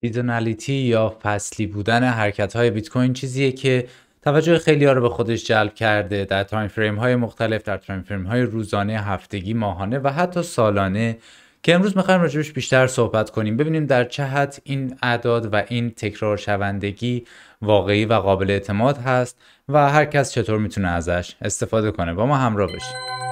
سیزونالیتی یا فصلی بودن حرکت های بیت کوین چیزیه که توجه خیلی ها رو به خودش جلب کرده در تایم فریم های مختلف در تایم فریم های روزانه هفتگی ماهانه و حتی سالانه که امروز میخوایم راجبش بیشتر صحبت کنیم ببینیم در چه حد این اعداد و این تکرار شوندگی واقعی و قابل اعتماد هست و هر کس چطور میتونه ازش استفاده کنه با ما همراه بشید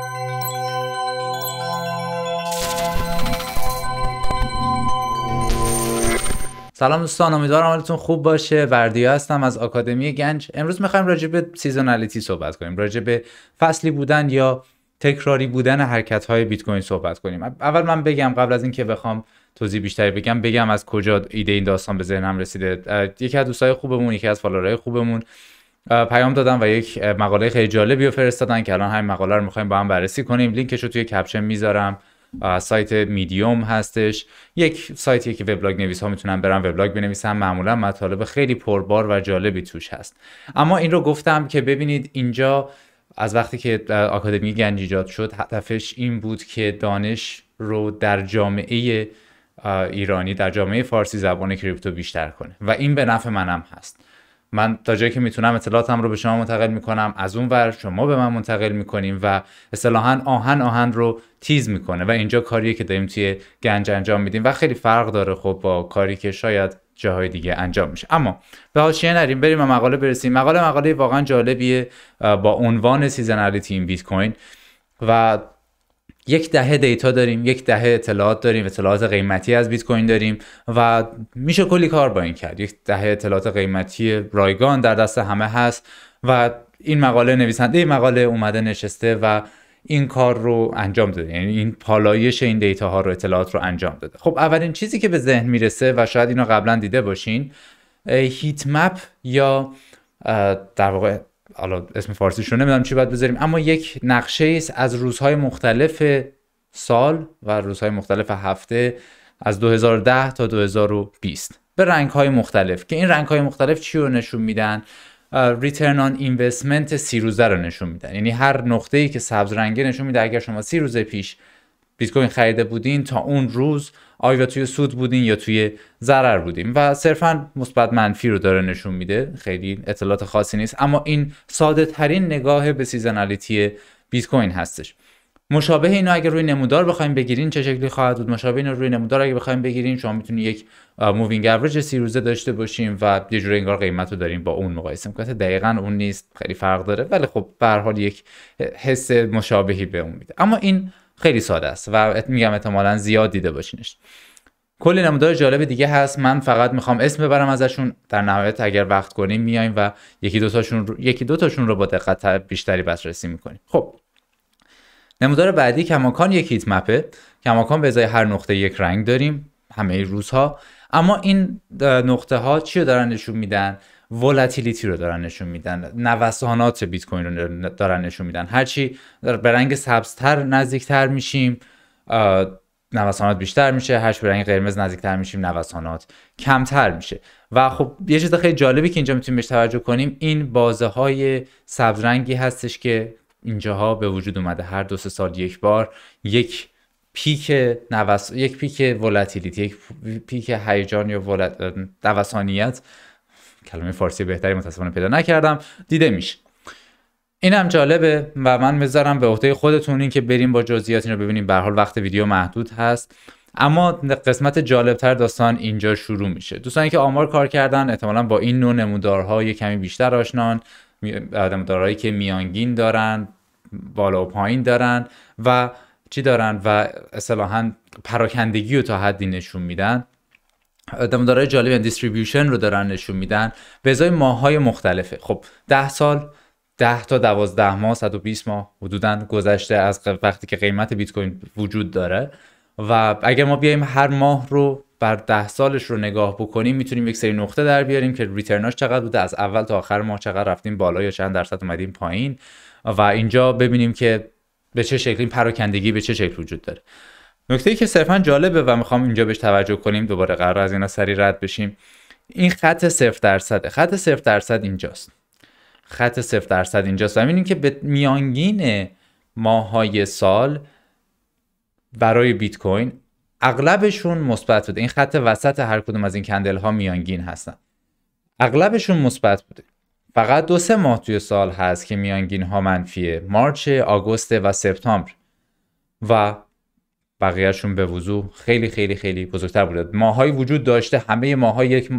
سلام دوستان امیدوارم حالتون خوب باشه وردیا هستم از آکادمی گنج امروز میخوایم راجع به سیزونالیتی صحبت کنیم راجع به فصلی بودن یا تکراری بودن حرکت های بیت کوین صحبت کنیم اول من بگم قبل از اینکه بخوام توضیح بیشتری بگم بگم از کجا ایده این داستان به ذهنم رسیده یکی از دوستای خوبمون یکی از فالوورهای خوبمون پیام دادن و یک مقاله خیلی جالبی رو فرستادن که الان همین مقاله رو میخوایم با هم بررسی کنیم لینکش رو توی کپشن میذارم سایت میدیوم هستش یک سایتیه که وبلاگ نویس ها میتونن برن وبلاگ بنویسن معمولا مطالب خیلی پربار و جالبی توش هست اما این رو گفتم که ببینید اینجا از وقتی که آکادمی گنج ایجاد شد هدفش این بود که دانش رو در جامعه ایرانی در جامعه فارسی زبان کریپتو بیشتر کنه و این به نفع منم هست من تا جایی که میتونم اطلاعاتم رو به شما منتقل میکنم از اون ور شما به من منتقل میکنیم و اصطلاحا آهن آهن رو تیز میکنه و اینجا کاریه که داریم توی گنج انجام میدیم و خیلی فرق داره خب با کاری که شاید جاهای دیگه انجام میشه اما به حاشیه نریم بریم به مقاله برسیم مقاله مقاله واقعا جالبیه با عنوان سیزنالیتی این بیت کوین و یک دهه دیتا داریم یک دهه اطلاعات داریم اطلاعات قیمتی از بیت کوین داریم و میشه کلی کار با این کرد یک دهه اطلاعات قیمتی رایگان در دست همه هست و این مقاله نویسنده این مقاله اومده نشسته و این کار رو انجام داده یعنی این پالایش این دیتا ها رو اطلاعات رو انجام داده خب اولین چیزی که به ذهن میرسه و شاید اینو قبلا دیده باشین هیت مپ یا در واقع حالا اسم فارسیش رو نمیدونم چی باید بذاریم اما یک نقشه است از روزهای مختلف سال و روزهای مختلف هفته از 2010 تا 2020 به رنگ مختلف که این رنگ مختلف چی رو نشون میدن ریترن آن اینوستمنت سی روزه رو نشون میدن یعنی هر نقطه ای که سبز رنگه نشون میده اگر شما سی روز پیش بیت کوین خریده بودین تا اون روز آیا توی سود بودین یا توی ضرر بودیم و صرفا مثبت منفی رو داره نشون میده خیلی اطلاعات خاصی نیست اما این ساده ترین نگاه به سیزنالیتی بیت کوین هستش مشابه اینو اگر روی نمودار بخوایم بگیرین چه شکلی خواهد بود مشابه اینو روی نمودار اگه بخوایم بگیرین شما میتونید یک مووینگ اوریج سی روزه داشته باشیم و یه جور انگار قیمت رو داریم با اون مقایسه دقیقا اون نیست خیلی فرق داره ولی خب به هر حال یک حس مشابهی به اون میده اما این خیلی ساده است و میگم احتمالا زیاد دیده باشینش کلی نمودار جالب دیگه هست من فقط میخوام اسم ببرم ازشون در نهایت اگر وقت کنیم میایم و یکی دو تاشون رو... یکی دو تاشون رو با دقت بیشتری بررسی میکنیم خب نمودار بعدی کماکان یک هیت مپه کماکان به ازای هر نقطه یک رنگ داریم همه روزها اما این نقطه ها چی رو دارن نشون میدن ولتیلیتی رو دارن نشون میدن نوسانات بیت کوین رو دارن نشون میدن هرچی به رنگ سبزتر نزدیکتر میشیم نوسانات بیشتر میشه هرچی به رنگ قرمز نزدیکتر میشیم نوسانات کمتر میشه و خب یه چیز خیلی جالبی که اینجا میتونیم بهش توجه کنیم این بازه های سبز رنگی هستش که اینجاها به وجود اومده هر دو سه سال یک بار یک پیک نوس... یک پیک ولاتیلیتی یک پیک هیجان یا ولت... کلمه فارسی بهتری متاسفانه پیدا نکردم دیده میشه این هم جالبه و من میذارم به عهده خودتون این که بریم با جزئیات این رو ببینیم به حال وقت ویدیو محدود هست اما قسمت جالبتر داستان اینجا شروع میشه دوستانی که آمار کار کردن احتمالا با این نوع نمودارها یه کمی بیشتر آشنان نمودارهایی که میانگین دارن بالا و پایین دارن و چی دارن و اصلاحا پراکندگی رو تا حدی نشون میدن داره جالب این یعنی دیستریبیوشن رو دارن نشون میدن به ازای های مختلفه خب 10 سال 10 تا دوازده ماه 120 ماه حدودا گذشته از وقتی که قیمت بیت کوین وجود داره و اگر ما بیایم هر ماه رو بر ده سالش رو نگاه بکنیم میتونیم یک سری نقطه در بیاریم که ریترناش چقدر بوده از اول تا آخر ماه چقدر رفتیم بالا یا چند درصد اومدیم پایین و اینجا ببینیم که به چه شکلی پراکندگی به چه شکل وجود داره نکته ای که صرفا جالبه و میخوام اینجا بهش توجه کنیم دوباره قرار از اینا سری رد بشیم این خط صفر درصده خط صفر درصد اینجاست خط صفر درصد اینجاست و که به میانگین ماهای سال برای بیت کوین اغلبشون مثبت بوده این خط وسط هر کدوم از این کندل ها میانگین هستن اغلبشون مثبت بوده فقط دو سه ماه توی سال هست که میانگین ها منفیه مارچ آگوست و سپتامبر و بقیهشون به وضوع خیلی خیلی خیلی بزرگتر بوده ماهای وجود داشته همه ماها یک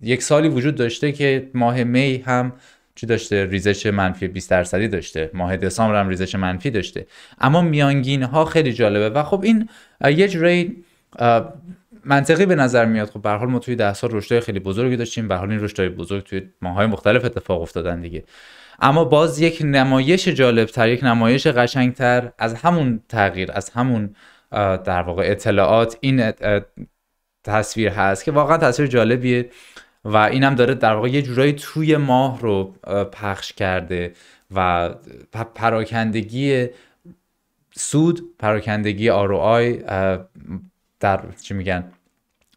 یک سالی وجود داشته که ماه می هم چی داشته ریزش منفی 20 درصدی داشته ماه دسامبر هم ریزش منفی داشته اما میانگین ها خیلی جالبه و خب این یه جوری منطقی به نظر میاد خب به حال ما توی ده سال رشد خیلی بزرگی داشتیم به حال این رشد بزرگ توی ماهای مختلف اتفاق افتادن دیگه اما باز یک نمایش جالبتر یک نمایش قشنگتر از همون تغییر از همون در واقع اطلاعات این تصویر هست که واقعا تصویر جالبیه و اینم داره در واقع یه جورایی توی ماه رو پخش کرده و پراکندگی سود پراکندگی آی در چی میگن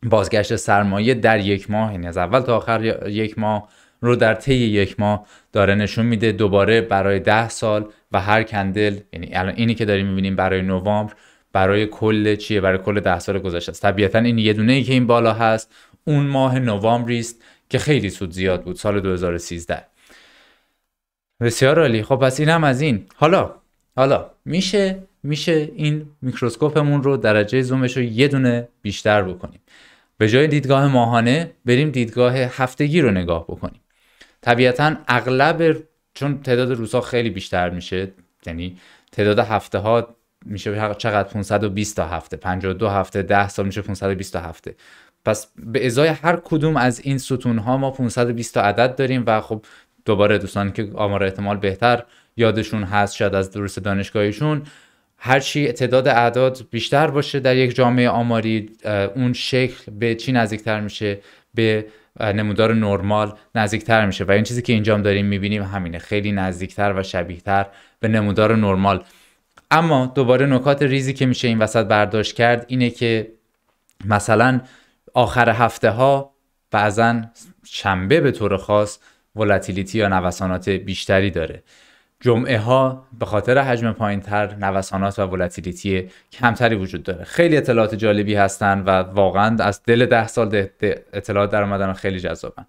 بازگشت سرمایه در یک ماه یعنی از اول تا آخر یک ماه رو در طی یک ماه داره نشون میده دوباره برای ده سال و هر کندل یعنی الان اینی که داریم میبینیم برای نوامبر برای کل چیه برای کل ده سال گذشته است طبیعتا این یه دونه ای که این بالا هست اون ماه نوامبری است که خیلی سود زیاد بود سال 2013 بسیار عالی خب پس هم از این حالا حالا میشه میشه این میکروسکوپمون رو درجه زومش رو یه دونه بیشتر بکنیم به جای دیدگاه ماهانه بریم دیدگاه هفتگی رو نگاه بکنیم طبیعتا اغلب چون تعداد روزها خیلی بیشتر میشه یعنی تعداد هفته میشه چقدر 520 تا هفته 52 هفته 10 سال میشه 520 تا هفته پس به ازای هر کدوم از این ستون ها ما 520 تا عدد داریم و خب دوباره دوستان که آمار احتمال بهتر یادشون هست شاید از درست دانشگاهیشون هرچی تعداد اعداد بیشتر باشه در یک جامعه آماری اون شکل به چی نزدیکتر میشه به نمودار نرمال نزدیکتر میشه و این چیزی که اینجا داریم میبینیم همینه خیلی نزدیکتر و شبیهتر به نمودار نرمال اما دوباره نکات ریزی که میشه این وسط برداشت کرد اینه که مثلا آخر هفته ها بعضا شنبه به طور خاص ولتیلیتی یا نوسانات بیشتری داره جمعه ها به خاطر حجم پایین تر نوسانات و ولتیلیتی کمتری وجود داره خیلی اطلاعات جالبی هستن و واقعا از دل ده سال ده اطلاعات در اومدن خیلی جذابن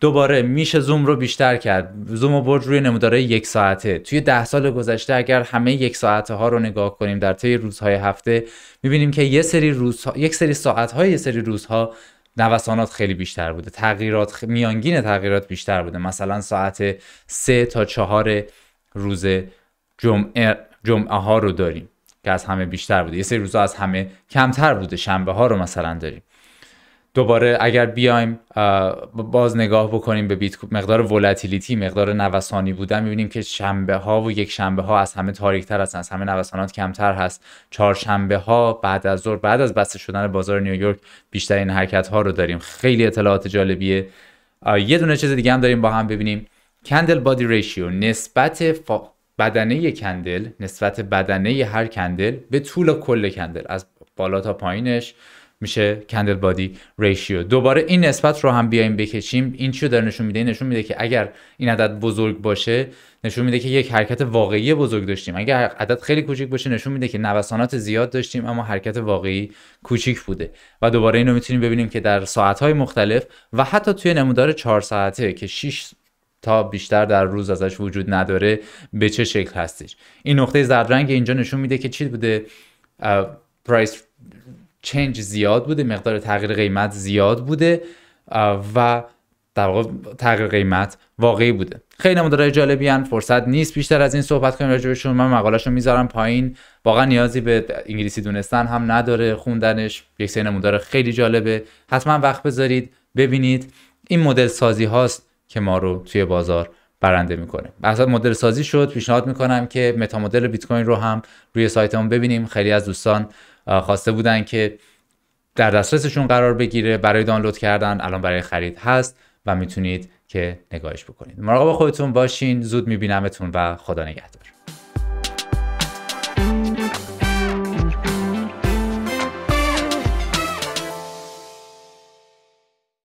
دوباره میشه زوم رو بیشتر کرد زوم رو برد روی نموداره یک ساعته توی ده سال گذشته اگر همه یک ساعته ها رو نگاه کنیم در طی روزهای هفته میبینیم که یه سری روز یک سری ساعت های یه سری روزها نوسانات خیلی بیشتر بوده تغییرات میانگین تغییرات بیشتر بوده مثلا ساعت سه تا چهار روز جمعه جمعه ها رو داریم که از همه بیشتر بوده یه سری روزها از همه کمتر بوده شنبه ها رو مثلا داریم دوباره اگر بیایم باز نگاه بکنیم به بیت مقدار ولتیلیتی مقدار نوسانی بودن میبینیم که شنبه ها و یک شنبه ها از همه تاریک تر هستن از همه نوسانات کمتر هست شنبه ها بعد از ظهر بعد از بسته شدن بازار نیویورک بیشتر این حرکت ها رو داریم خیلی اطلاعات جالبیه یه دونه چیز دیگه هم داریم با هم ببینیم کندل بادی ریشیو نسبت ف... بدنه کندل نسبت بدنه هر کندل به طول کل کندل از بالا تا پایینش میشه کندل بادی ریشیو دوباره این نسبت رو هم بیایم بکشیم این چیو داره نشون میده نشون میده که اگر این عدد بزرگ باشه نشون میده که یک حرکت واقعی بزرگ داشتیم اگر عدد خیلی کوچیک باشه نشون میده که نوسانات زیاد داشتیم اما حرکت واقعی کوچیک بوده و دوباره اینو میتونیم ببینیم که در ساعت‌های مختلف و حتی توی نمودار 4 ساعته که 6 تا بیشتر در روز ازش وجود نداره به چه شکل هستش این نقطه زرد رنگ اینجا نشون میده که چی بوده پرایس چنج زیاد بوده مقدار تغییر قیمت زیاد بوده و در واقع تغییر قیمت واقعی بوده خیلی نمودارهای جالبی هن. فرصت نیست بیشتر از این صحبت کنیم راجبشون من مقالهشو میذارم پایین واقعا نیازی به انگلیسی دونستن هم نداره خوندنش یک سری نمودار خیلی جالبه حتما وقت بذارید ببینید این مدل سازی هاست که ما رو توی بازار برنده میکنه اصلا مدل سازی شد پیشنهاد میکنم که متا مدل بیت کوین رو هم روی سایتمون ببینیم خیلی از دوستان خواسته بودن که در دسترسشون قرار بگیره برای دانلود کردن الان برای خرید هست و میتونید که نگاهش بکنید مراقب خودتون باشین زود میبینمتون و خدا نگهدار